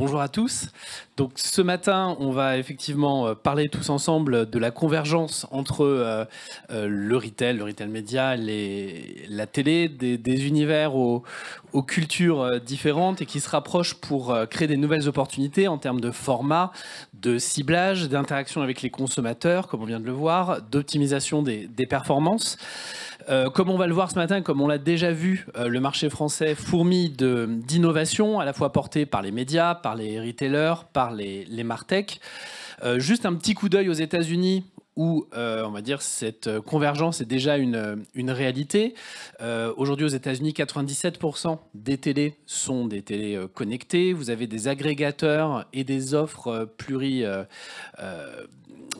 Bonjour à tous. Donc ce matin, on va effectivement euh, parler tous ensemble de la convergence entre euh, euh, le retail, le retail média, la télé, des, univers aux, cultures différentes et qui se rapprochent pour créer des nouvelles opportunités en termes de format, de ciblage, d'interaction avec les consommateurs, comme on vient de le voir, d'optimisation des, performances. comme on va le voir ce matin, comme on l'a déjà vu, le marché français fourmille d'innovations à la fois portées par les médias, par par les retailers, par les, les martech. Euh, juste un petit coup d'œil aux États-Unis, où, euh, on va dire, cette euh, convergence est déjà une, une réalité. Aujourd'hui, aux États-Unis, 97% des télés sont des télés connectées. Vous avez des agrégateurs et des offres pluri,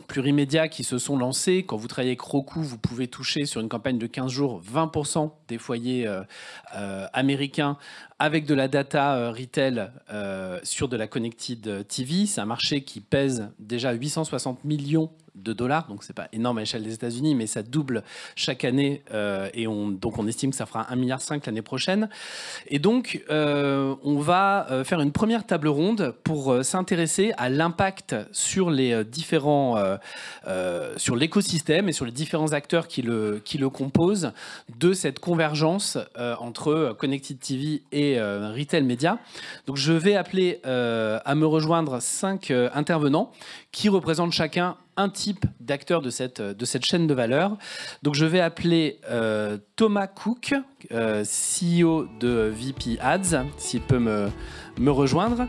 plurimédia qui se sont lancées. Quand vous travaillez avec Roku, vous pouvez toucher sur une campagne de 15 jours 20% des foyers américains avec de la data euh, retail euh, sur de la connected TV. C'est un marché qui pèse déjà 860 millions de dollars, donc c'est pas énorme à l'échelle des États-Unis, mais ça double chaque année euh, et on, donc on estime que ça fera 1,5 milliard l'année prochaine. Et donc on va faire une première table ronde pour s'intéresser à l'impact sur les différents, sur l'écosystème et sur les différents acteurs qui le, qui le composent de cette convergence entre Connected TV et euh, retail Media. Donc je vais appeler euh, à me rejoindre cinq euh, intervenants qui représentent chacun un type d'acteur de cette, de cette chaîne de valeur. Donc je vais appeler Thomas Cook, CEO de VP Ads, s'il peut me, me rejoindre.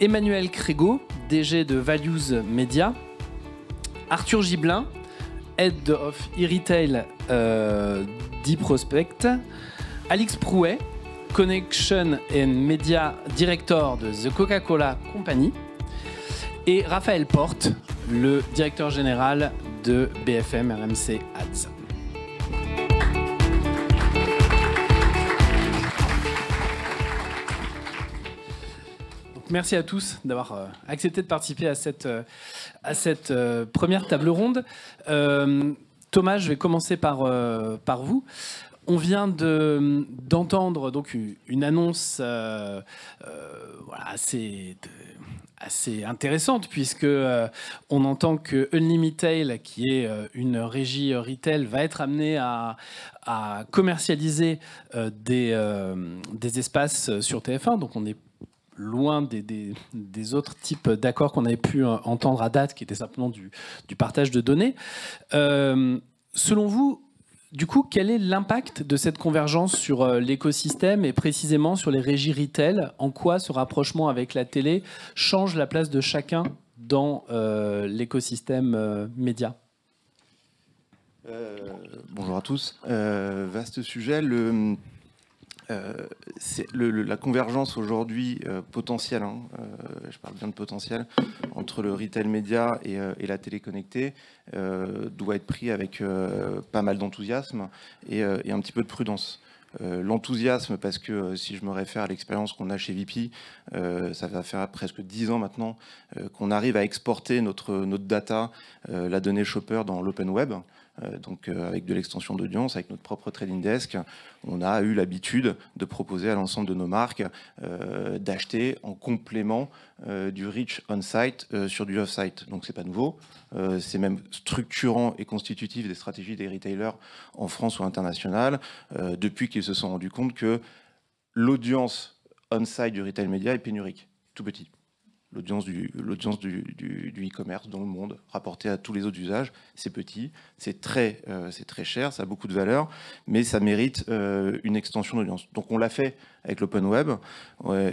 Emmanuel Crégo, DG de Values Media. Arthur Giblin, Head of e-Retail d'e-Prospect. Alex Prouet, Connection and Media Director de The Coca-Cola Company, et Raphaël Porte, le directeur général de BFM RMC Ads. merci à tous d'avoir euh, accepté de participer à cette, euh, euh, première table ronde. Thomas, je vais commencer par vous. On vient d'entendre donc une annonce euh, euh, assez, intéressante puisque euh, on entend que Unlimited, qui est une régie retail, va être amenée à, commercialiser des, espaces sur TF1. Donc on est loin des, autres types d'accords qu'on avait pu entendre à date, qui étaient simplement du, partage de données. selon vous, du coup, quel est l'impact de cette convergence sur euh, l'écosystème et précisément sur les régies retail En quoi ce rapprochement avec la télé change la place de chacun dans euh, l'écosystème euh, média Bonjour à tous. vaste sujet. Le, euh, la convergence aujourd'hui euh, potentielle, hein, euh, je parle bien de potentiel, entre le retail média et, la téléconnectée doit être pris avec pas mal d'enthousiasme et, un petit peu de prudence. L'enthousiasme, parce que si je me réfère à l'expérience qu'on a chez VP, ça va faire presque 10 ans maintenant qu'on arrive à exporter notre data, la donnée shopper dans l'open web. Euh, donc euh, avec de l'extension d'audience, avec notre propre trading desk, on a eu l'habitude de proposer à l'ensemble de nos marques euh, d'acheter en complément du reach on-site sur du off-site. Donc c'est pas nouveau, c'est même structurant et constitutif des stratégies des retailers en France ou international depuis qu'ils se sont rendus compte que l'audience on-site du retail média est pénurique, tout petit l'audience du, l'audience du, e-commerce dans le monde, rapportée à tous les autres usages. C'est petit, c'est très, euh, c'est très cher, ça a beaucoup de valeur, mais ça mérite euh, une extension d'audience. Donc on l'a fait avec l'open web,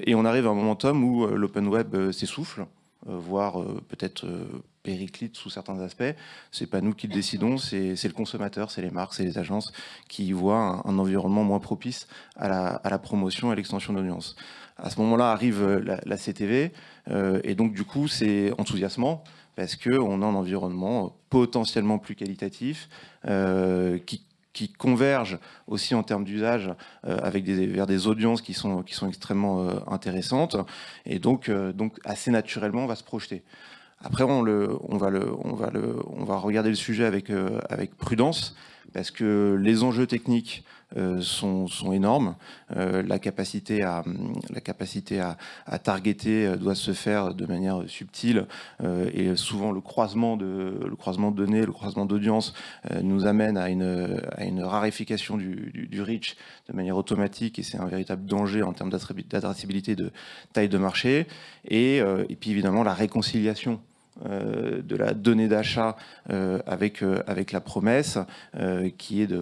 et on arrive à un momentum où euh, l'open web s'essouffle, voire peut-être périclite sous certains aspects. C'est pas nous qui le décidons, c'est, le consommateur, c'est les marques, c'est les agences qui voient un, environnement moins propice à la, à la promotion et à l'extension d'audience. À ce moment-là arrive euh, la, CTV, euh, et donc du coup c'est enthousiasmant parce qu'on a un environnement potentiellement plus qualitatif euh, qui converge aussi en termes d'usage avec des, vers des audiences qui sont, qui sont extrêmement intéressantes. Et donc, donc, assez naturellement, on va se projeter. Après, on, le, on, va, le, on, va, le, on va regarder le sujet avec, avec prudence, parce que les enjeux techniques euh, sont, énormes. Euh, la capacité, à, la capacité à, à targeter euh, doit se faire de manière subtile et souvent le croisement de, le croisement de données, le croisement d'audience nous amène à une, à une raréfication du, reach de manière automatique et c'est un véritable danger en termes d'adressabilité, de taille de marché et puis évidemment la réconciliation euh, de la donnée d'achat euh, avec, euh, avec la promesse qui est de,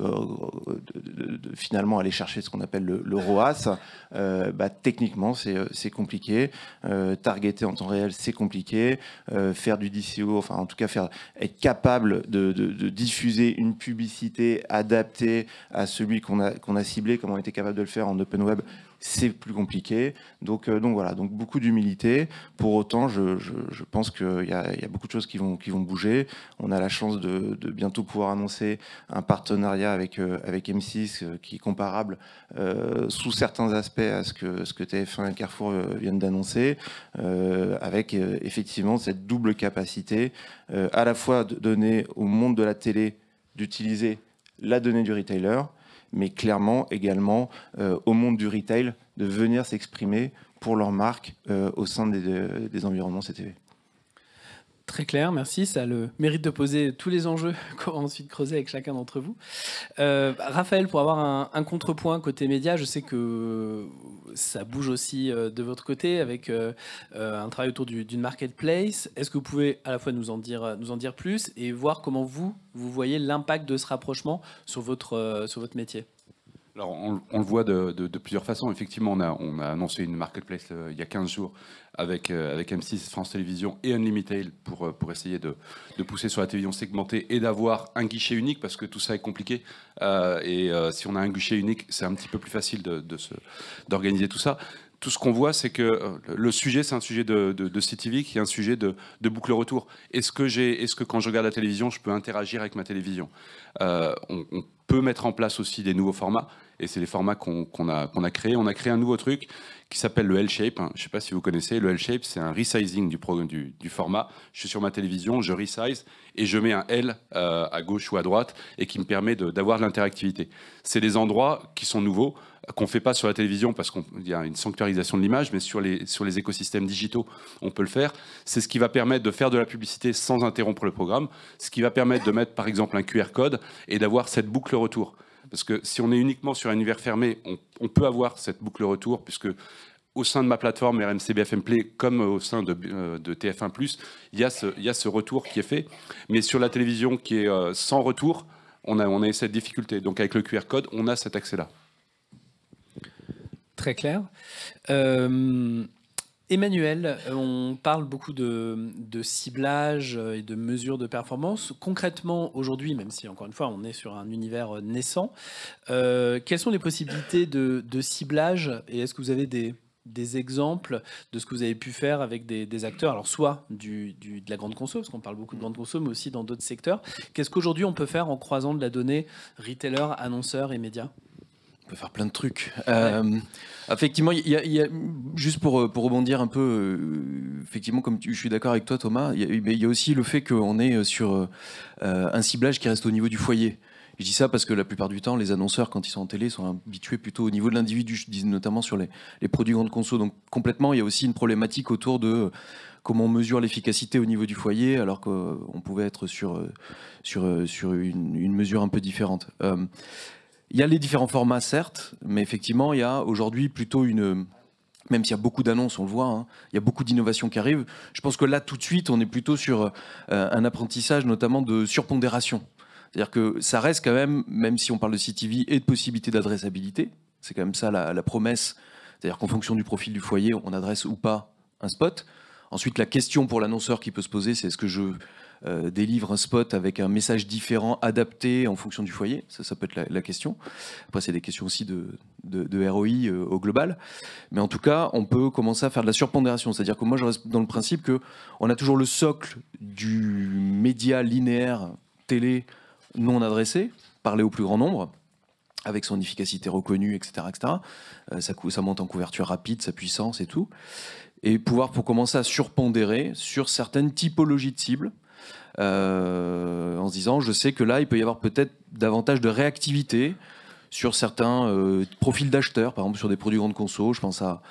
finalement aller chercher ce qu'on appelle le, ROAS, bah, techniquement c'est compliqué, targeter en temps réel c'est compliqué, faire du DCO, enfin en tout cas faire, être capable de, diffuser une publicité adaptée à celui qu'on a, qu'on a ciblé comme on était capable de le faire en open web c'est plus compliqué. Donc, euh, donc voilà, donc beaucoup d'humilité. Pour autant, je, pense qu'il y, a beaucoup de choses qui vont, qui vont bouger. On a la chance de, bientôt pouvoir annoncer un partenariat avec, euh, avec M6 euh, qui est comparable sous certains aspects à ce que, ce que TF1 et Carrefour viennent d'annoncer, avec effectivement cette double capacité à la fois de donner au monde de la télé d'utiliser la donnée du retailer, mais clairement également euh, au monde du retail de venir s'exprimer pour leur marque euh, au sein des, des environnements CTV. Très clair, merci. Ça a le mérite de poser tous les enjeux qu'on va ensuite creuser avec chacun d'entre vous. Euh, Raphaël, pour avoir un, contrepoint côté média, je sais que ça bouge aussi euh, de votre côté avec euh, un travail autour d'une marketplace. Est-ce que vous pouvez à la fois nous en dire, plus et voir comment vous, vous voyez l'impact de ce rapprochement sur votre, sur votre métier alors, on, le voit de, plusieurs façons. Effectivement, on a, annoncé une marketplace il y a 15 jours avec, euh, avec M6, France Télévisions et Unlimited pour, euh, pour essayer de, pousser sur la télévision segmentée et d'avoir un guichet unique parce que tout ça est compliqué. Euh, et si on a un guichet unique, c'est un petit peu plus facile d'organiser tout ça tout ce qu'on voit, c'est que euh, le sujet, c'est un sujet de, de, CTV qui est un sujet de, de boucle retour. Est-ce que, est que quand je regarde la télévision, je peux interagir avec ma télévision euh, on, peut mettre en place aussi des nouveaux formats, et c'est les formats qu'on a, a créés. On a créé un nouveau truc qui s'appelle le L-Shape. Je ne sais pas si vous connaissez. Le L-Shape, c'est un resizing du, du, du, format. Je suis sur ma télévision, je resize, et je mets un L euh, à gauche ou à droite, et qui me permet d'avoir de l'interactivité. C'est des endroits qui sont nouveaux qu'on ne fait pas sur la télévision parce qu'il y a une sanctuarisation de l'image, mais sur les, écosystèmes digitaux, on peut le faire. C'est ce qui va permettre de faire de la publicité sans interrompre le programme, ce qui va permettre de mettre par exemple un QR code et d'avoir cette boucle retour. Parce que si on est uniquement sur un univers fermé, on, peut avoir cette boucle retour, puisque au sein de ma plateforme RMC BFM Play, comme au sein de, euh, TF1+, il y, a ce, y, ce retour qui est fait. Mais sur la télévision qui est euh, sans retour, on a, on a cette difficulté. Donc avec le QR code, on a cet accès-là très clair. Euh, Emmanuel, on parle beaucoup de, ciblage et de mesures de performance. Concrètement, aujourd'hui, même si encore une fois on est sur un univers naissant, euh, quelles sont les possibilités de, ciblage et est-ce que vous avez des, exemples de ce que vous avez pu faire avec des, acteurs, alors soit du, du, de la grande conso, parce qu'on parle beaucoup de grande consomme, mais aussi dans d'autres secteurs. Qu'est-ce qu'aujourd'hui on peut faire en croisant de la donnée retailer, annonceur et médias on peut faire plein de trucs. Euh, effectivement, juste pour, euh, pour rebondir un peu, euh, effectivement, comme je suis d'accord avec toi, Thomas, il y, a aussi le fait qu'on est sur un ciblage qui reste au niveau du foyer. je dis ça parce que la plupart du temps, les annonceurs, quand ils sont en télé, sont habitués plutôt au niveau de l'individu, je dis notamment sur les, les produits grandes conso. Donc complètement, il y a aussi une problématique autour de comment on mesure l'efficacité au niveau du foyer, alors qu'on pouvait être sur, sur, sur une, mesure un peu différente. Il y a les différents formats, certes, mais effectivement, il y a aujourd'hui plutôt une. Même s'il y a beaucoup d'annonces, on le voit, hein, il y a beaucoup d'innovations qui arrivent. Je pense que là, tout de suite, on est plutôt sur euh, un apprentissage, notamment de surpondération. C'est-à-dire que ça reste quand même, même si on parle de CTV et de possibilité d'adressabilité, c'est quand même ça la, la promesse. C'est-à-dire qu'en fonction du profil du foyer, on adresse ou pas un spot. Ensuite, la question pour l'annonceur qui peut se poser, c'est est-ce que je euh, délivre un spot avec un message différent, adapté en fonction du foyer Ça, ça peut être la, question. Après, c'est des questions aussi de, ROI euh, au global. Mais en tout cas, on peut commencer à faire de la surpondération. C'est-à-dire que moi, je reste dans le principe que on a toujours le socle du média linéaire télé non adressé, parler au plus grand nombre avec son efficacité reconnue, etc. etc. Euh, ça, ça monte en couverture rapide, sa puissance et tout et pouvoir pour commencer à surpondérer sur certaines typologies de cibles. Euh, en se disant, je sais que là, il peut y avoir peut-être davantage de réactivité sur certains euh, profils d'acheteurs, par exemple sur des produits grande conso. Je pense à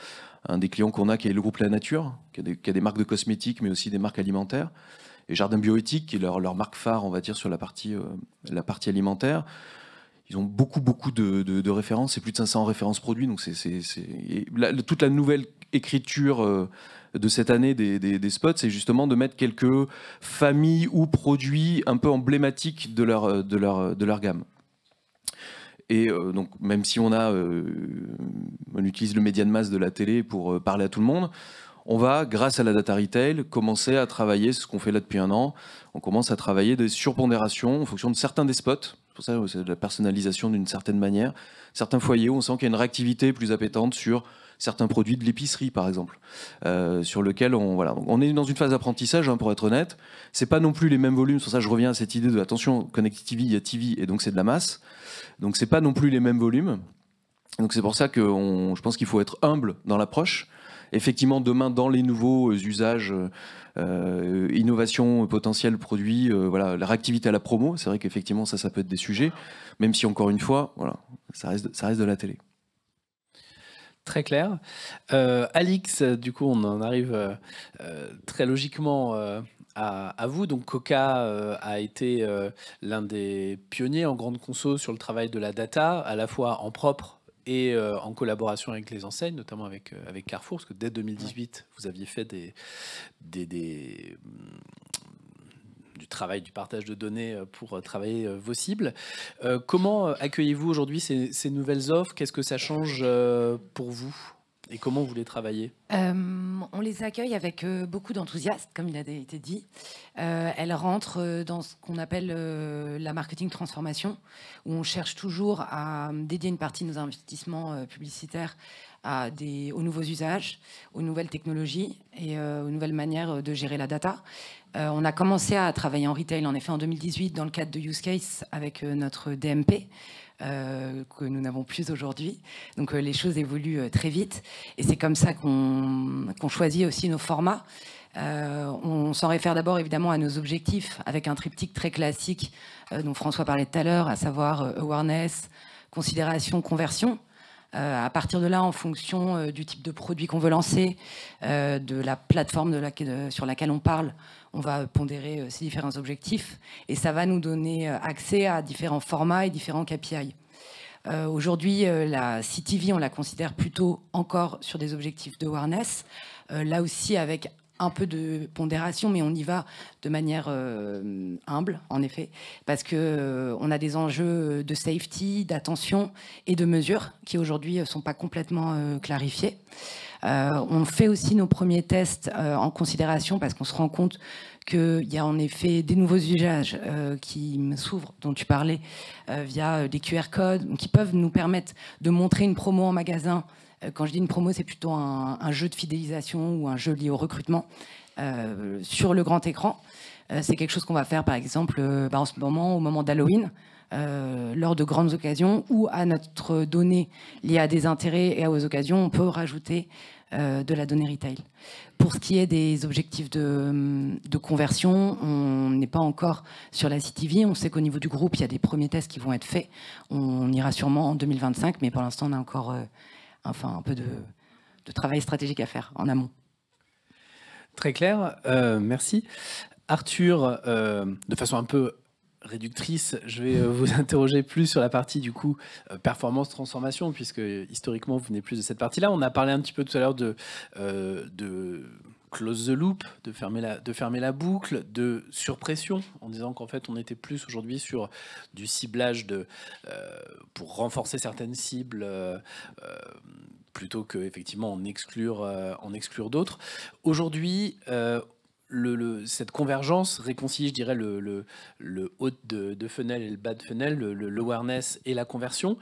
un des clients qu'on a qui est le groupe La Nature, qui a, des, marques de cosmétiques, mais aussi des marques alimentaires. Et Jardin Bioéthique, qui est leur, marque phare, on va dire, sur la partie, euh, la partie alimentaire. Ils ont beaucoup, beaucoup de, références, c'est plus de 500 références produits. Donc c'est, toute la nouvelle écriture euh, de cette année des, spots, c'est justement de mettre quelques familles ou produits un peu emblématiques de leur, euh, de leur, de leur gamme. Et euh, donc, même si on, a, on utilise le média de masse de la télé pour parler à tout le monde, on va, grâce à la data retail, commencer à travailler ce qu'on fait là depuis un an. On commence à travailler des surpondérations en fonction de certains des spots pour ça, c'est de la personnalisation d'une certaine manière. Certains foyers où on sent qu'il y a une réactivité plus appétente sur certains produits de l'épicerie, par exemple, euh, sur lequel on voilà. Donc, on est dans une phase d'apprentissage, hein, pour être honnête. C'est pas non plus les mêmes volumes. Sur ça, je reviens à cette idée de attention, Connect TV, il y a TV, et donc c'est de la masse. Donc c'est pas non plus les mêmes volumes. Donc c'est pour ça que on, je pense qu'il faut être humble dans l'approche effectivement, demain, dans les nouveaux euh, usages, euh, euh, innovation potentiel produit, voilà, la réactivité à la promo, c'est vrai qu'effectivement, ça, ça peut être des sujets, même si, encore une fois, voilà, ça reste, ça reste de la télé. Très clair. Alix, du coup, on en arrive très logiquement à, vous. Donc Coca a été l'un des pionniers en grande conso sur le travail de la data, à la fois en propre et euh, en collaboration avec les enseignes, notamment avec, euh, Carrefour, parce que dès 2018, vous aviez fait des, mm, du travail, du partage de données euh, pour travailler vos cibles. comment accueillez-vous aujourd'hui ces, nouvelles offres Qu'est-ce que ça change pour vous et comment vous les travaillez euh, On les accueille avec euh, beaucoup d'enthousiasme, comme il a été dit. Euh, elles rentrent dans ce qu'on appelle la marketing transformation, où on cherche toujours à dédier une partie de nos investissements publicitaires à des, aux nouveaux usages, aux nouvelles technologies et aux nouvelles manières de gérer la data. on a commencé à travailler en retail, en effet, en 2018, dans le cadre de Use Case avec notre DMP. Euh, que nous n'avons plus aujourd'hui. Donc euh, les choses évoluent euh, très vite et c'est comme ça qu'on choisit aussi nos formats. on s'en réfère d'abord évidemment à nos objectifs avec un triptyque très classique dont François parlait tout à l'heure, à savoir awareness, considération, conversion. Euh, à partir de là, en fonction euh, du type de produit qu'on veut lancer, euh, de la plateforme sur laquelle on parle, on va pondérer ces différents objectifs et ça va nous donner accès à différents formats et différents KPI. Aujourd'hui, la CTV, on la considère plutôt encore sur des objectifs de awareness, là aussi avec un peu de pondération, mais on y va de manière euh, humble, en effet, parce que euh, on a des enjeux de safety, d'attention et de mesures qui aujourd'hui ne euh, sont pas complètement clarifiés. on fait aussi nos premiers tests en considération parce qu'on se rend compte qu'il y a en effet des nouveaux usages qui s'ouvrent, dont tu parlais, via des QR codes, qui peuvent nous permettre de montrer une promo en magasin euh, quand je dis une promo, c'est plutôt un, jeu de fidélisation ou un jeu lié au recrutement euh, sur le grand écran. Euh, c'est quelque chose qu'on va faire, par exemple, bah, en ce moment, au moment d'Halloween. lors de grandes occasions ou à notre donnée liée à des intérêts et aux occasions, on peut rajouter de la donnée retail. Pour ce qui est des objectifs de, conversion, on n'est pas encore sur la CTV. On sait qu'au niveau du groupe, il y a des premiers tests qui vont être faits. On ira sûrement en 2025, mais pour l'instant, on a encore enfin un peu de, travail stratégique à faire en amont. Très clair, euh, merci. Arthur, euh, de façon un peu réductrice, je vais euh, vous interroger plus sur la partie du coup performance transformation, puisque historiquement vous venez plus de cette partie-là. On a parlé un petit peu tout à l'heure de, de close the loop, de fermer la, de fermer la boucle, de surpression, en disant qu'en fait on était plus aujourd'hui sur du ciblage de, euh, pour renforcer certaines cibles euh, euh, plutôt que effectivement en exclure, en exclure d'autres. Aujourd'hui, le, cette convergence réconcilie, je dirais, le, le, haut de, fenêtre funnel et le bas de funnel, le, awareness et la conversion.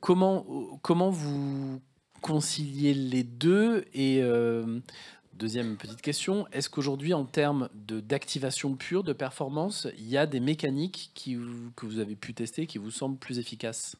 comment, comment vous concilier les deux Et euh, deuxième petite question, est-ce qu'aujourd'hui, en termes d'activation pure, de performance, il y a des mécaniques que vous avez pu tester qui vous semblent plus efficaces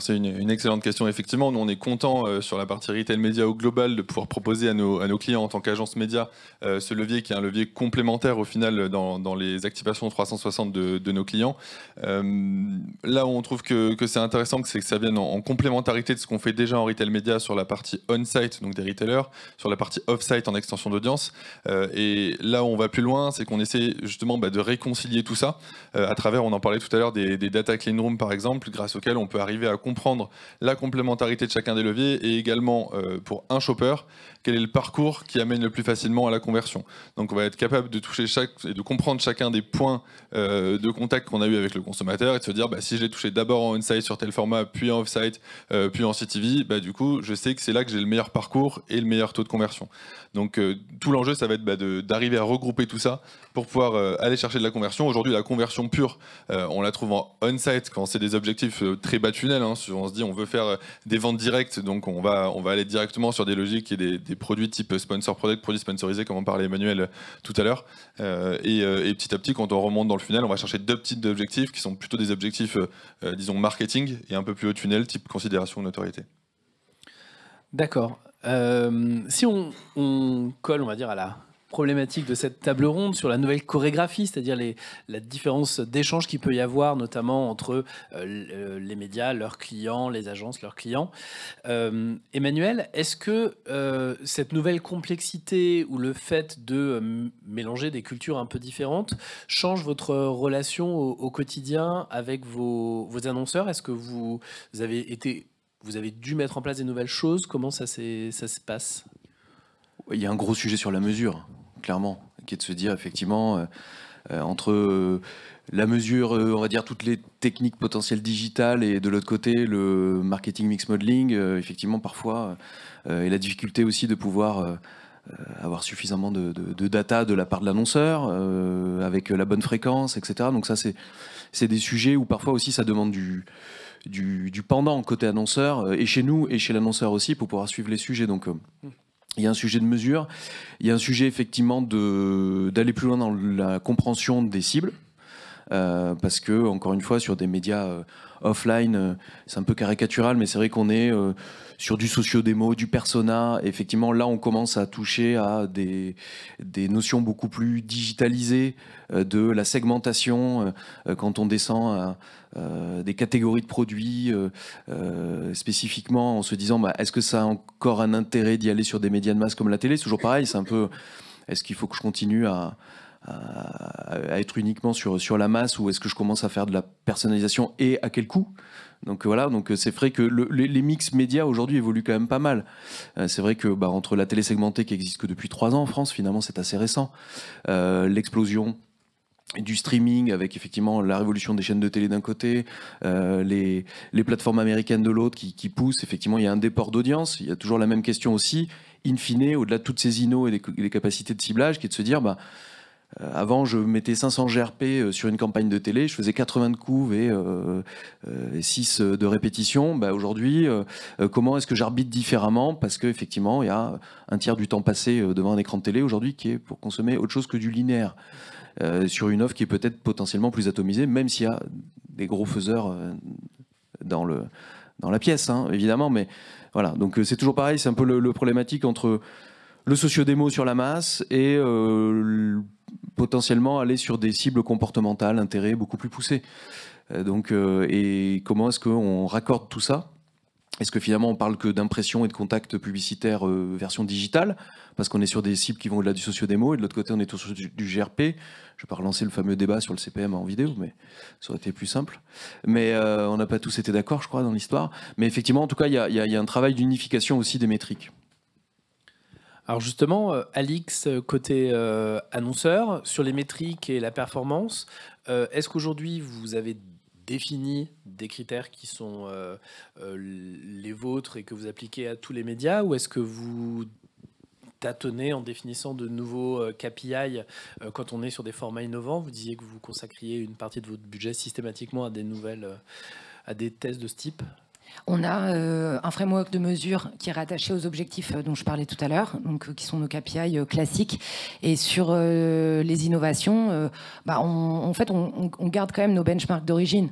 c'est une, excellente question. Effectivement, nous, on est content euh, sur la partie retail média au global de pouvoir proposer à nos, à nos clients en tant qu'agence média euh, ce levier qui est un levier complémentaire au final dans, dans les activations 360 de, de nos clients. Euh, là où on trouve que, que c'est intéressant, c'est que ça vienne en, complémentarité de ce qu'on fait déjà en retail média sur la partie on-site, donc des retailers, sur la partie off-site en extension d'audience. et là où on va plus loin, c'est qu'on essaie justement bah, de réconcilier tout ça à travers, on en parlait tout à l'heure, des, data clean par exemple, grâce auxquels on peut arriver à comprendre la complémentarité de chacun des leviers et également euh, pour un shopper, quel est le parcours qui amène le plus facilement à la conversion. Donc on va être capable de toucher chaque et de comprendre chacun des points euh, de contact qu'on a eu avec le consommateur et de se dire bah, si je l'ai touché d'abord en on-site sur tel format, puis en off-site, euh, puis en CTV, bah, du coup je sais que c'est là que j'ai le meilleur parcours et le meilleur taux de conversion. Donc tout l'enjeu ça va être bah, d'arriver à regrouper tout ça pour pouvoir aller chercher de la conversion. Aujourd'hui la conversion pure, on la trouve en on-site quand c'est des objectifs très bas tunnel Hein, on se dit, on veut faire euh, des ventes directes, donc on va, on va aller directement sur des logiques et des, produits type sponsor product, produits sponsorisés, comme en parlait Emmanuel euh, tout à l'heure. Euh, et, petit à petit, quand on remonte dans le funnel, on va chercher deux petits objectifs qui sont plutôt des objectifs, disons, marketing et un peu plus haut tunnel, type considération de notoriété. D'accord. si on colle, on va dire, à la problématique de cette table ronde sur la nouvelle chorégraphie, c'est-à-dire la différence d'échange qu'il peut y avoir, notamment entre euh, euh, les médias, leurs clients, les agences, leurs clients. Euh, Emmanuel, est-ce que cette nouvelle complexité ou le fait de mélanger des cultures un peu différentes change votre relation au, quotidien avec vos, annonceurs Est-ce que vous, avez été vous avez dû mettre en place des nouvelles choses. Comment ça se passe Il y a un gros sujet sur la mesure clairement, qui est de se dire effectivement euh, euh, entre euh, la mesure, on va dire, toutes les techniques potentielles digitales et de l'autre côté, le marketing mix modeling, effectivement, parfois, et la difficulté aussi de pouvoir avoir suffisamment de, data de la part de l'annonceur, avec la bonne fréquence, etc. Donc ça, c'est des sujets où parfois aussi ça demande du, du, du pendant côté annonceur, et chez nous, et chez l'annonceur aussi, pour pouvoir suivre les sujets. Donc hmm. Il y a un sujet de mesure, il y a un sujet effectivement d'aller plus loin dans la compréhension des cibles, euh, parce que, encore une fois, sur des médias euh, offline, euh, c'est un peu caricatural, mais c'est vrai qu'on est sur du socio-démo, du persona. effectivement, là, on commence à toucher à des, des notions beaucoup plus digitalisées de la segmentation, quand on descend à des catégories de produits, spécifiquement en se disant, bah, est-ce que ça a encore un intérêt d'y aller sur des médias de masse comme la télé C'est toujours pareil, c'est un peu est-ce qu'il faut que je continue à, à, être uniquement sur, sur la masse ou est-ce que je commence à faire de la personnalisation et à quel coût donc euh, voilà, donc euh, c'est vrai que les, mix médias aujourd'hui évoluent quand même pas mal. Euh, c'est vrai que bah, entre la télé segmentée qui existe que depuis trois ans en France, finalement c'est assez récent, l'explosion du streaming avec effectivement la révolution des chaînes de télé d'un côté, les, les, plateformes américaines de l'autre qui, qui, poussent, effectivement il y a un déport d'audience, il y a toujours la même question aussi, in fine, au-delà de toutes ces inos et des, des, capacités de ciblage, qui est de se dire... Bah, euh, avant, je mettais 500 GRP euh, sur une campagne de télé, je faisais 80 de couves et, 6 euh, de répétition. Bah, aujourd'hui, comment est-ce que j'arbitre différemment Parce qu'effectivement, il y a un tiers du temps passé devant un écran de télé aujourd'hui qui est pour consommer autre chose que du linéaire. sur une offre qui est peut-être potentiellement plus atomisée, même s'il y a des gros faiseurs dans, le, dans la pièce, hein, évidemment. Mais voilà, donc c'est toujours pareil, c'est un peu le problématique entre le sociodémo sur la masse et euh, potentiellement aller sur des cibles comportementales, intérêts beaucoup plus poussés. Euh, donc, euh, et comment est-ce qu'on raccorde tout ça Est-ce que finalement on parle que d'impression et de contact publicitaire version digitale Parce qu'on est sur des cibles qui vont au-delà du sociodémo et de l'autre côté on est sur du, GRP. Je ne vais pas relancer le fameux débat sur le CPM en vidéo, mais ça aurait été plus simple. Mais on n'a pas tous été d'accord, je crois, dans l'histoire. Mais effectivement, en tout cas, il y a un travail d'unification aussi des métriques. Alors justement, euh, Alix, euh, côté euh, annonceur, sur les métriques et la performance, est-ce qu'aujourd'hui vous avez défini des critères qui sont les vôtres et que vous appliquez à tous les médias ou est-ce que vous tâtonnez en définissant de nouveaux KPI quand on est sur des formats innovants Vous disiez que vous consacriez une partie de votre budget systématiquement à des nouvelles, à des tests de ce type on a euh, un framework de mesure qui est rattaché aux objectifs euh, dont je parlais tout à l'heure, euh, qui sont nos KPI classiques. Et sur les innovations, bah, en fait, on, garde quand même nos benchmarks d'origine.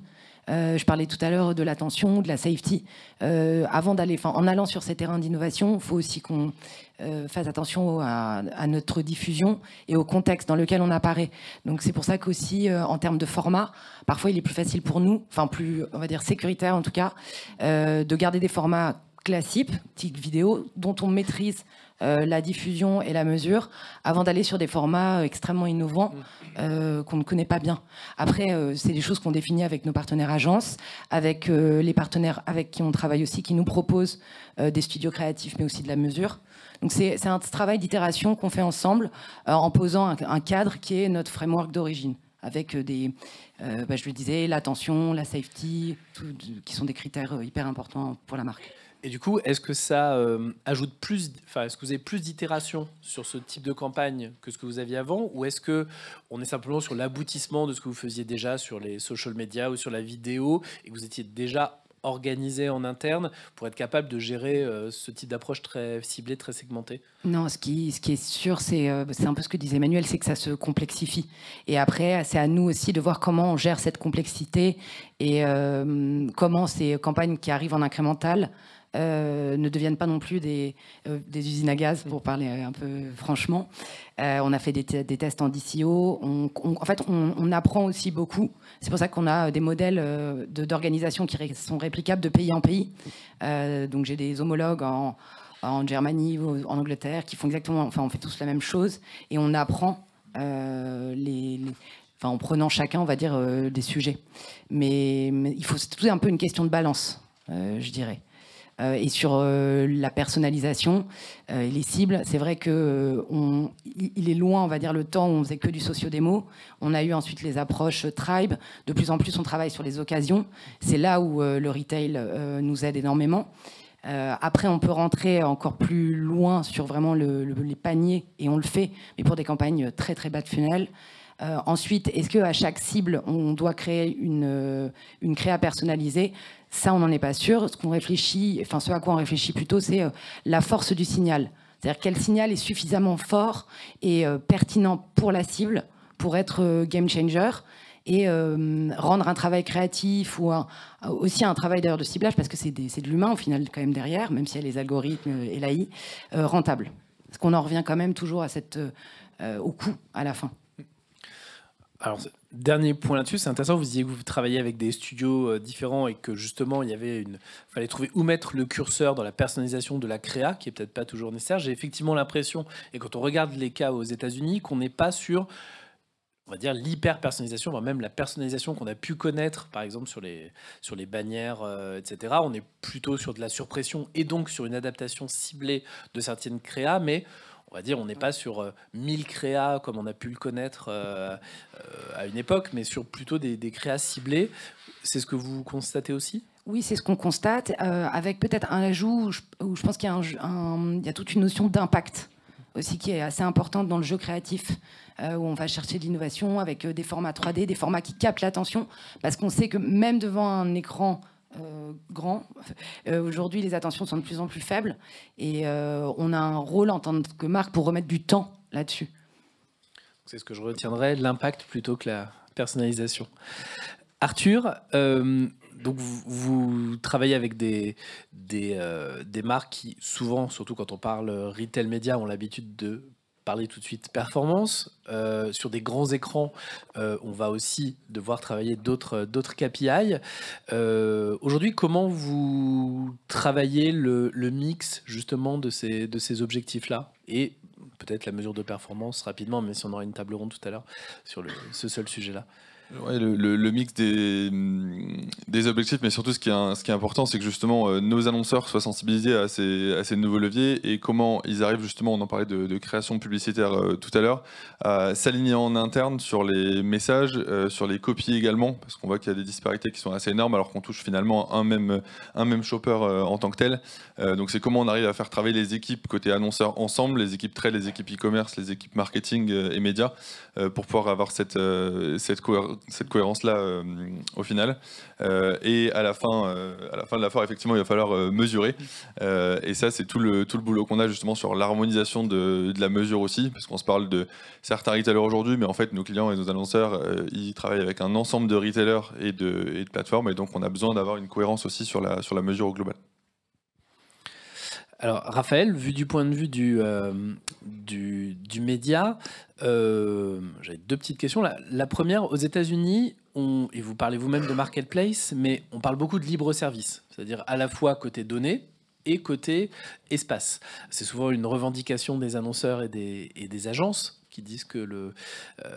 Euh, je parlais tout à l'heure de l'attention, de la safety. Euh, avant d'aller, en allant sur ces terrains d'innovation, il faut aussi qu'on euh, fasse attention à, à, notre diffusion et au contexte dans lequel on apparaît. Donc c'est pour ça qu'aussi en termes de format, parfois il est plus facile pour nous, enfin plus, on va dire sécuritaire en tout cas, de garder des formats classique, vidéo, dont on maîtrise euh, la diffusion et la mesure, avant d'aller sur des formats euh, extrêmement innovants mm. euh, qu'on ne connaît pas bien. Après, c'est des choses qu'on définit avec nos partenaires agences, avec les partenaires avec qui on travaille aussi, qui nous proposent des studios créatifs, mais aussi de la mesure. Donc c'est un travail d'itération qu'on fait ensemble en posant un, cadre qui est notre framework d'origine avec des, bah, je le disais, l'attention, la safety, qui sont des critères hyper importants pour la marque. Et du coup, est-ce que ça euh, ajoute plus, enfin, est-ce que vous avez plus d'itérations sur ce type de campagne que ce que vous aviez avant, ou est-ce que on est simplement sur l'aboutissement de ce que vous faisiez déjà sur les social media ou sur la vidéo et que vous étiez déjà organisé en interne pour être capable de gérer euh, ce type d'approche très ciblée, très segmentée Non, ce qui, ce qui est sûr, euh, c'est un peu ce que disait Emmanuel, c'est que ça se complexifie. Et après, c'est à nous aussi de voir comment on gère cette complexité et comment ces campagnes qui arrivent en incrémental euh, ne deviennent pas non plus des, euh, usines à gaz, pour parler euh, un peu franchement. on a fait des, tests en DCO. en fait, on, apprend aussi beaucoup. C'est pour ça qu'on a des modèles d'organisation qui sont réplicables de pays en pays. donc j'ai des homologues en, en Germanie en Angleterre qui font exactement, enfin on fait tous la même chose et on apprend les, en prenant chacun, on va dire, des sujets. Mais, il faut, c'est un peu une question de balance, je dirais. Euh, et sur euh, la personnalisation euh, et les cibles. C'est vrai qu'il il est loin, on va dire, le temps où on faisait que du socio-démo. On a eu ensuite les approches tribe. De plus en plus, on travaille sur les occasions. C'est là où le retail nous aide énormément. après, on peut rentrer encore plus loin sur vraiment les paniers, et on le fait, mais pour des campagnes très très bas de funnel. Euh, ensuite, est-ce qu'à chaque cible, on doit créer une, euh, créa personnalisée Ça, on n'en est pas sûr. Ce qu'on réfléchit, enfin ce à quoi on réfléchit plutôt, c'est euh, la force du signal. C'est-à-dire quel signal est suffisamment fort et pertinent pour la cible pour être game changer et rendre un travail créatif ou aussi un travail d'ailleurs de ciblage, parce que c'est de l'humain au final quand même derrière, même s'il y a les algorithmes et l'AI, rentable. Parce qu'on en revient quand même toujours au coût à la fin dernier point là-dessus, c'est intéressant, vous disiez que vous travaillez avec des studios euh, différents et que justement, il y avait une... fallait trouver où mettre le curseur dans la personnalisation de la créa, qui est peut-être pas toujours nécessaire. J'ai effectivement l'impression, et quand on regarde les cas aux États-Unis, qu'on n'est pas sur on va dire l'hyper-personnalisation, voire même la personnalisation qu'on a pu connaître, par exemple sur les, sur les bannières, euh, etc. On est plutôt sur de la surpression et donc sur une adaptation ciblée de certaines créas, mais on va dire, on n'est pas sur 1000 euh, créas comme on a pu le connaître euh, euh, à une époque, mais sur plutôt des, créas ciblés. C'est ce que vous constatez aussi oui, c'est ce qu'on constate, avec peut-être un ajout où je, pense qu'il y, a un, il y toute une notion d'impact aussi qui est assez importante dans le jeu créatif, où on va chercher de l'innovation avec des formats 3D, des formats qui captent l'attention, parce qu'on sait que même devant un écran euh, grand. Euh, aujourd'hui, les attentions sont de plus en plus faibles et euh, on a un rôle en tant que marque pour remettre du temps là-dessus. C'est ce que je retiendrai, l'impact plutôt que la personnalisation. Arthur, donc vous, travaillez avec des, des, des marques qui souvent, surtout quand on parle retail média, ont l'habitude de parler tout de suite performance. Euh, sur des grands écrans, euh, on va aussi devoir travailler d'autres d'autres KPI. Euh, aujourd'hui, comment vous travaillez le, mix justement de ces, de ces objectifs-là et peut-être la mesure de performance rapidement, mais si on aura une table ronde tout à l'heure sur ce seul sujet-là. Ouais, le, mix des, des, objectifs, mais surtout ce qui est, ce qui est important, c'est que justement euh, nos annonceurs soient sensibilisés à ces, à ces, nouveaux leviers et comment ils arrivent justement, on en parlait de, création publicitaire euh, tout à l'heure, à s'aligner en interne sur les messages, euh, sur les copies également, parce qu'on voit qu'il y a des disparités qui sont assez énormes alors qu'on touche finalement un même, un même shopper en tant que tel. donc c'est comment on arrive à faire travailler les équipes côté annonceurs ensemble, les équipes trade, les équipes e-commerce, les équipes marketing et médias, pour pouvoir avoir cette, cette cohérence cette cohérence-là euh, au final. Euh, et à la, fin, de euh, à la fin de effectivement, il va falloir mesurer. et ça, c'est tout le, tout le boulot qu'on a justement sur l'harmonisation de, la mesure aussi, parce qu'on se parle de certains retailers aujourd'hui, mais en fait, nos clients et nos annonceurs, ils travaillent avec un ensemble de retailers et de, plateformes, et donc on a besoin d'avoir une cohérence aussi sur la, sur la mesure au global. Alors, Raphaël, vu du point de vue du, euh, média, j'ai euh, j'avais deux petites questions. La, première, aux États-Unis, et vous parlez vous-même de marketplace, mais on parle beaucoup de libre service, c'est-à-dire à la fois côté données, et côté espace. C'est souvent une revendication des annonceurs et des, et des agences qui disent que le, euh,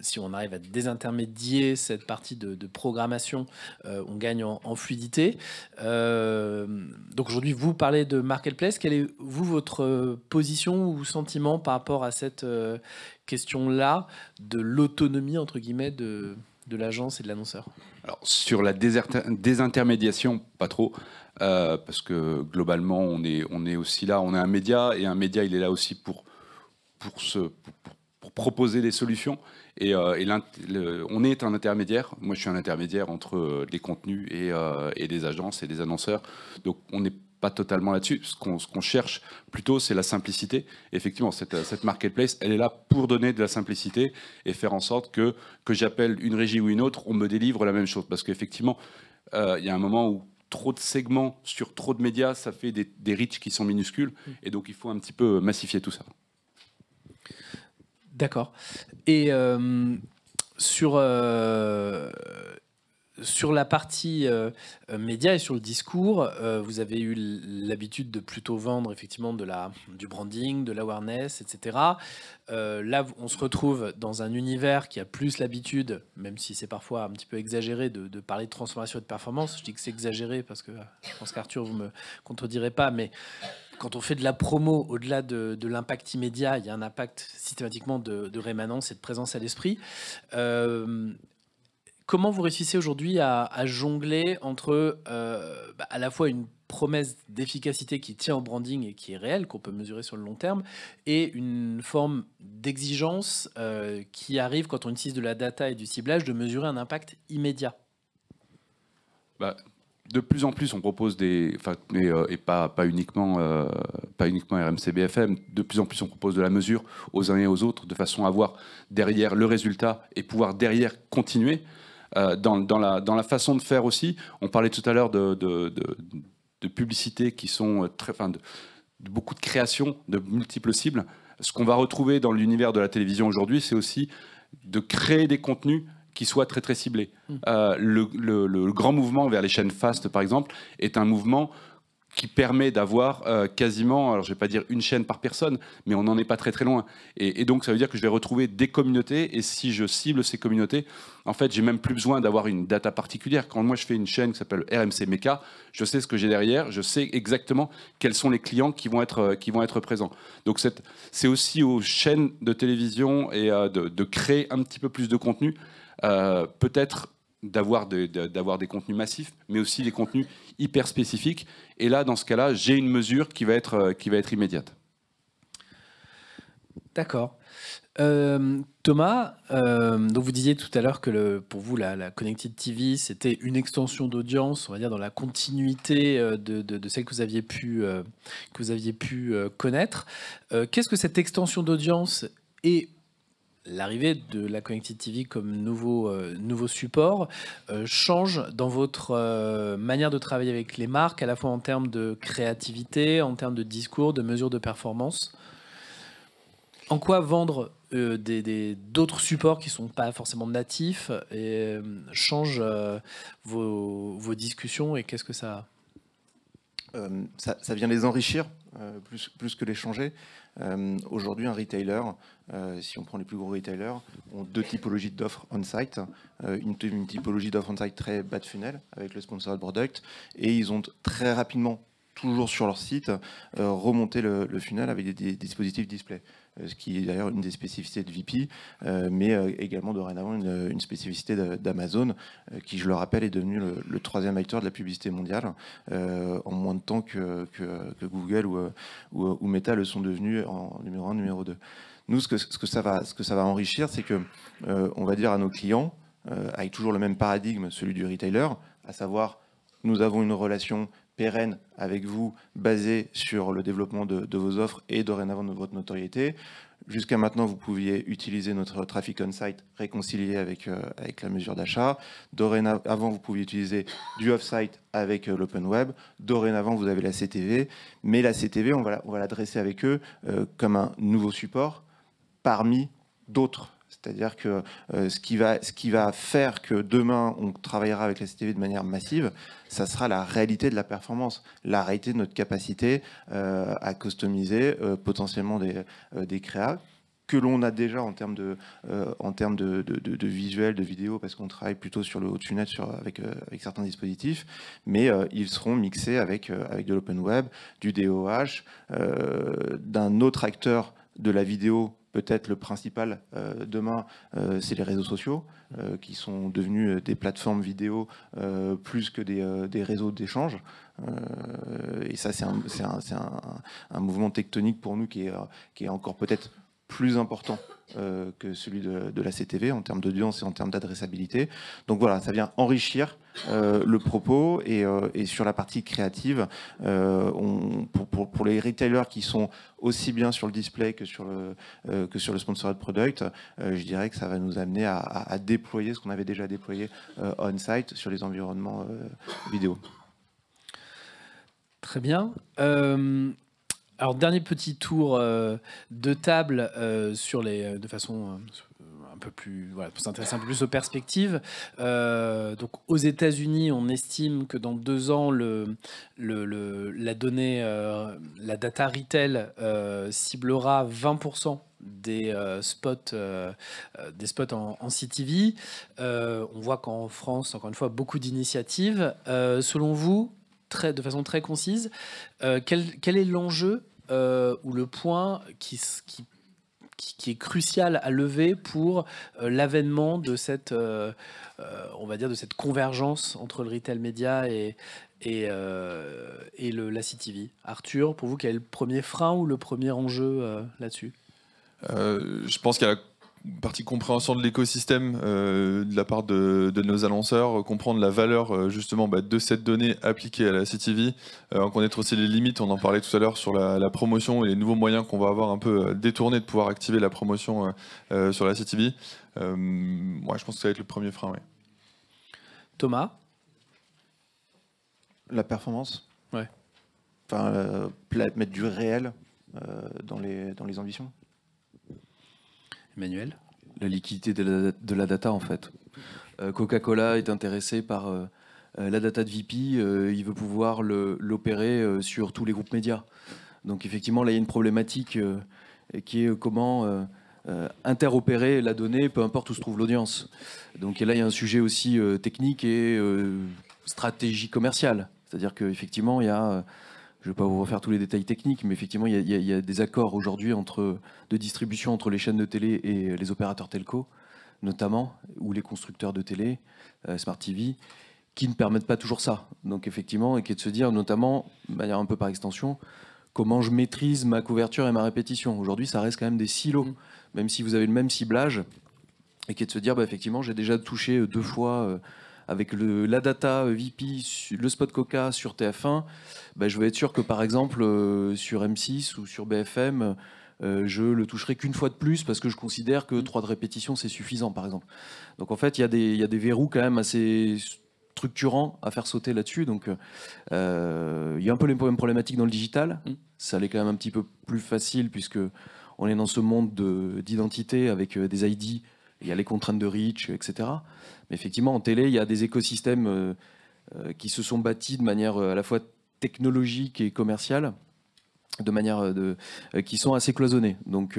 si on arrive à désintermédier cette partie de, programmation, euh, on gagne en, fluidité. Euh, donc aujourd'hui, vous parlez de marketplace. Quelle est vous votre position ou sentiment par rapport à cette question-là de l'autonomie entre guillemets de, de l'agence et de l'annonceur Alors sur la désintermédiation, pas trop, parce que globalement on est, on est aussi là, on est un média et un média il est là aussi pour pour, proposer des solutions. Et, euh, on est un intermédiaire. Moi, je suis un intermédiaire entre les euh, contenus euh, et, des agences et des annonceurs. Donc, on n'est pas totalement là-dessus. Ce qu'on cherche plutôt, c'est la simplicité. Effectivement, cette, marketplace, elle est là pour donner de la simplicité et faire en sorte que, que j'appelle une régie ou une autre, on me délivre la même chose. Parce qu'effectivement, il y a un moment où trop de segments sur trop de médias, ça fait des, riches qui sont minuscules. Mmh. Et donc, il faut un petit peu massifier tout ça. D'accord. Et euh, sur euh, sur la partie euh, média et sur le discours, vous avez eu l'habitude de plutôt vendre effectivement de la, du branding, de l'awareness, etc. là, on se retrouve dans un univers qui a plus l'habitude, même si c'est parfois un petit peu exagéré, de, parler de transformation et de performance. Je dis que c'est exagéré parce que je pense qu'Arthur, vous ne me contredirez pas, mais quand on fait de la promo, au-delà de, l'impact immédiat, il y a un impact systématiquement de, rémanence et de présence à l'esprit. Euh, comment vous réussissez aujourd'hui à, jongler entre euh, bah, à la fois une promesse d'efficacité qui tient au branding et qui est réelle, qu'on peut mesurer sur le long terme, et une forme d'exigence euh, qui arrive quand on utilise de la data et du ciblage de mesurer un impact immédiat bah, de plus en plus, on propose des, enfin, et euh, pas, pas uniquement, euh, pas uniquement BFM. de plus en plus, on propose de la mesure aux uns et aux autres, de façon à voir derrière le résultat et pouvoir derrière continuer. Euh, dans, la, dans la façon de faire aussi, on parlait tout à l'heure de, de, publicités qui sont très, enfin, de beaucoup de créations, de multiples cibles. Ce qu'on va retrouver dans l'univers de la télévision aujourd'hui, c'est aussi de créer des contenus qui soit très très ciblé. Mmh. Euh, le, grand mouvement vers les chaînes fast, par exemple, est un mouvement qui permet d'avoir euh, quasiment, alors je ne vais pas dire une chaîne par personne, mais on n'en est pas très très loin. Et, donc ça veut dire que je vais retrouver des communautés, et si je cible ces communautés, en fait j'ai même plus besoin d'avoir une data particulière. Quand moi je fais une chaîne qui s'appelle RMC MECA, je sais ce que j'ai derrière, je sais exactement quels sont les clients qui vont être, qui vont être présents. Donc c'est aussi aux chaînes de télévision et euh, de, de créer un petit peu plus de contenu euh, peut-être d'avoir des, d'avoir des contenus massifs, mais aussi des contenus hyper spécifiques. Et là, dans ce cas-là, j'ai une mesure qui va être, euh, qui va être immédiate. D'accord. Euh, Thomas, donc vous disiez tout à l'heure que le, pour vous, la, Connected TV, c'était une extension d'audience, on va dire, dans la continuité de, celle que vous aviez pu, que vous aviez pu connaître. Qu'est-ce que cette extension d'audience est? l'arrivée de la Connected TV comme nouveau, euh, nouveau support euh, change dans votre euh, manière de travailler avec les marques, à la fois en termes de créativité, en termes de discours, de mesures de performance En quoi vendre d'autres supports qui ne sont pas forcément natifs change vos, vos, discussions et qu'est-ce que ça euh, ça, vient les enrichir euh, plus, que les changer. Euh, aujourd'hui, un retailer, si on prend les plus gros retailers, ont deux typologies d'offres on-site. Une, typologie d'offres on-site très bas de funnel avec le sponsored product. Et ils ont très rapidement toujours sur leur site, remonté le, funnel avec des dispositifs display. Euh, ce qui est d'ailleurs une des spécificités de VP, euh, mais euh, également dorénavant une, spécificité d'Amazon, qui, je le rappelle, est devenu le, troisième acteur de la publicité mondiale en moins de temps que, Google ou, ou, Meta le sont devenus en numéro 1, numéro 2. Nous, ce que, ce que, ça, va, ce que ça va enrichir, c'est que on va dire à nos clients, avec toujours le même paradigme, celui du retailer, à savoir, nous avons une relation pérenne avec vous, basé sur le développement de, vos offres et dorénavant de votre notoriété. Jusqu'à maintenant, vous pouviez utiliser notre trafic on-site réconcilié avec, euh, avec la mesure d'achat. Dorénavant, vous pouviez utiliser du off-site avec euh, l'open web. Dorénavant, vous avez la CTV. Mais la CTV, on va l'adresser avec eux euh, comme un nouveau support parmi d'autres c'est-à-dire que euh, ce, qui va, ce qui va faire que demain, on travaillera avec la CTV de manière massive, ça sera la réalité de la performance, la réalité de notre capacité euh, à customiser euh, potentiellement des, des créas que l'on a déjà en termes de, en de, de, visuel, de vidéo, parce qu'on travaille plutôt sur le haut de sur, avec, avec certains dispositifs, mais ils seront mixés avec, avec de l'open web, du DOH, d'un autre acteur de la vidéo peut-être le principal euh, demain, euh, c'est les réseaux sociaux, euh, qui sont devenus des plateformes vidéo plus que des, réseaux d'échange. et ça, c'est un, mouvement tectonique pour nous qui est, qui est encore peut-être plus important que celui de, la CTV en termes d'audience et en termes d'adressabilité. Donc voilà, ça vient enrichir euh, le propos euh, et, sur la partie créative, euh, on, pour, les retailers qui sont aussi bien sur le display que sur le, que sur le sponsored product, je dirais que ça va nous amener à, à déployer ce qu'on avait déjà déployé on-site sur les environnements vidéo. Très bien. alors dernier petit tour de table sur les, de façon peu plus, voilà, pour s'intéresser un peu plus aux perspectives. Euh, donc, aux États-Unis, on estime que dans deux ans, le, le, la donnée, euh, la data retail euh, ciblera 20% des spots, des spots en, CTV. on voit qu'en France, encore une fois, beaucoup d'initiatives. selon vous, très, de façon très concise, quel, est l'enjeu ou le point qui, qui qui, est crucial à lever pour euh, l'avènement de cette, euh, euh, on va dire, de cette convergence entre le retail média et, et, le, la CTV. Arthur, pour vous, quel est le premier frein ou le premier enjeu là-dessus Je pense qu'il y a partie compréhension de l'écosystème euh, de la part de, nos annonceurs, euh, comprendre la valeur euh, justement bah, de cette donnée appliquée à la CTV, connaître aussi les limites, on en parlait tout à l'heure sur la, promotion et les nouveaux moyens qu'on va avoir un peu détournés de pouvoir activer la promotion sur la CTV. moi, je pense que ça va être le premier frein. Thomas La performance Ouais. Enfin, mettre du réel dans, les, dans les ambitions Manuel La liquidité de la, data, en fait. Euh, Coca-Cola est intéressé par euh, euh, la data de VP, il veut pouvoir l'opérer sur tous les groupes médias. Donc effectivement, là, il y a une problématique qui est comment... interopérer la donnée, peu importe où se trouve l'audience. Donc là, il y a un sujet aussi technique et stratégie commerciale. C'est-à-dire qu'effectivement, il y a je ne vais pas vous refaire tous les détails techniques, mais effectivement, il y, a, des accords aujourd'hui de distribution entre les chaînes de télé et les opérateurs telco, notamment, ou les constructeurs de télé, euh, Smart TV, qui ne permettent pas toujours ça. Donc effectivement, et qui est de se dire, notamment, de manière un peu par extension, comment je maîtrise ma couverture et ma répétition. Aujourd'hui, ça reste quand même des silos, mm. même si vous avez le même ciblage, et qui est de se dire, bah, effectivement, j'ai déjà touché euh, deux fois... Euh, avec la data euh, VP, le spot Coca sur TF1, bah, je vais être sûr que par exemple euh, sur M6 ou sur BFM, je euh, je le toucherai qu'une fois de plus parce que je considère que mm. trois de répétition c'est suffisant par exemple. Donc en fait, il y, a des verrous quand même assez structurants à faire sauter là-dessus. Donc il y a un peu les mêmes problématiques dans le digital. Mm. Ça l'est quand même un petit peu plus facile puisque on est dans ce monde d'identité avec des ID il y a les contraintes de reach, etc. Mais effectivement, en télé, il y a des écosystèmes euh, euh, qui se sont bâtis de manière euh, à la fois technologique et commerciale, de manière de, qui sont assez cloisonnés. Donc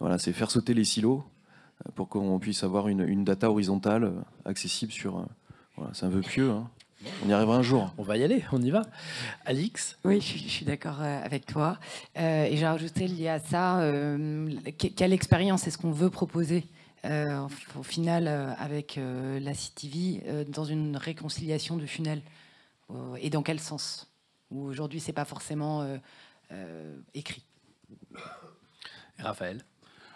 voilà, c'est faire sauter les silos pour qu'on puisse avoir une, data horizontale accessible sur. c'est un vœu pieux. Hein. On y arrivera un jour. On va y aller, on y va. Alix Oui, je, suis d'accord avec toi. et j'ai rajouté lié à ça, quelle expérience est-ce qu'on veut proposer euh, au final, euh, avec euh, la CTV, dans une réconciliation de funnel Et dans quel sens ou aujourd'hui, c'est pas forcément écrit. Raphaël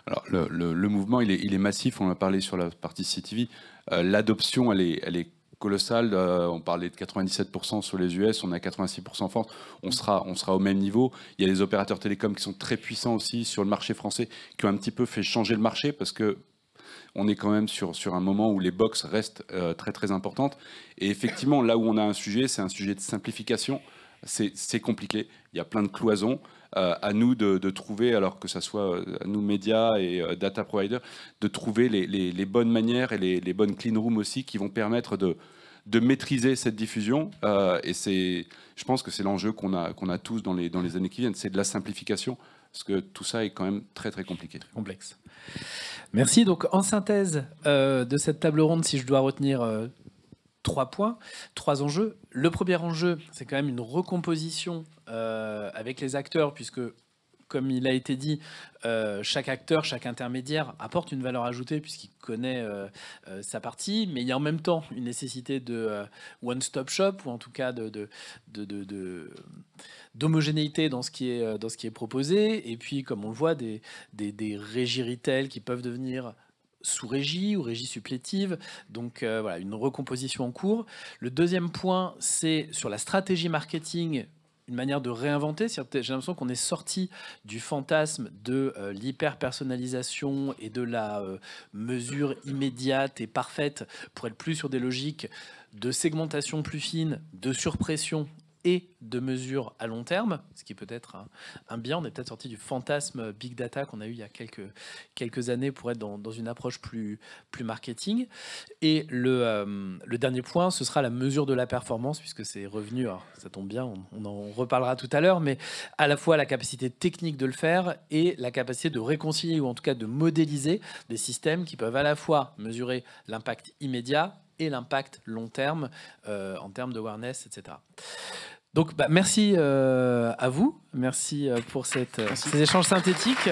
alors, le, mouvement, il est, massif, on a parlé sur la partie CTV. L'adoption, elle est, elle est, colossale. on parlait de 97% sur les US, on a à 86% en France. On sera, on sera au même niveau. Il y a les opérateurs télécoms qui sont très puissants aussi sur le marché français, qui ont un petit peu fait changer le marché parce que on est quand même sur, sur un moment où les box restent euh, très très importantes. Et effectivement, là où on a un sujet, c'est un sujet de simplification. C'est compliqué, il y a plein de cloisons. Euh, à nous de, trouver, alors que ce soit euh, à nous médias et data providers, de trouver les, bonnes manières et les, bonnes clean rooms aussi qui vont permettre de, de maîtriser cette diffusion. et c'est, je pense que c'est l'enjeu qu'on a, qu'on a tous dans les, dans les années qui viennent, c'est de la simplification parce que tout ça est quand même très très compliqué. Très complexe. Merci. Donc en synthèse euh, de cette table ronde, si je dois retenir euh, trois points, trois enjeux. Le premier enjeu, c'est quand même une recomposition euh, avec les acteurs, puisque comme il a été dit, euh, chaque acteur, chaque intermédiaire apporte une valeur ajoutée puisqu'il connaît euh, euh, sa partie, mais il y a en même temps une nécessité de one-stop shop ou en tout cas de, d'homogénéité dans ce qui est dans ce qui est proposé. Et puis, comme on le voit, des régies retail qui peuvent devenir sous régie ou régie supplétive. Donc voilà, une recomposition en cours. Le deuxième point, c'est sur la stratégie marketing une manière de réinventer. J'ai l'impression qu'on est sorti du fantasme de euh, l'hyper-personnalisation et de la euh, mesure immédiate et parfaite pour être plus sur des logiques de segmentation plus fine, de surpression et de mesures à long terme, ce qui peut-être un, bien. On est peut-être sorti du fantasme big data qu'on a eu il y a quelques, quelques années pour être dans, dans une approche plus, plus marketing. Et le, euh, le, dernier point, ce sera la mesure de la performance, puisque c'est revenu, ça tombe bien, on, en reparlera tout à l'heure, mais à la fois la capacité technique de le faire et la capacité de réconcilier ou en tout cas de modéliser des systèmes qui peuvent à la fois mesurer l'impact immédiat et l'impact long terme euh, en termes de awareness, etc. Donc bah, merci euh, à vous, merci euh, pour euh, ces échanges synthétiques.